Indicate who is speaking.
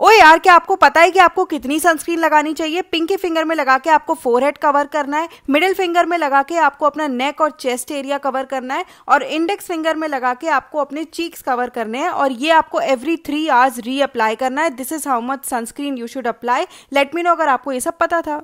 Speaker 1: ओ यार क्या आपको पता है कि आपको कितनी सनस्क्रीन लगानी चाहिए पिंकी फिंगर में लगा के आपको फोरहेड कवर करना है मिडिल फिंगर में लगा के आपको अपना नेक और चेस्ट एरिया कवर करना है और इंडेक्स फिंगर में लगा के आपको अपने चीक्स कवर करने हैं और ये आपको every three hours reapply करना है this is how much sunscreen you should apply let me know अगर आपको ये सब पता था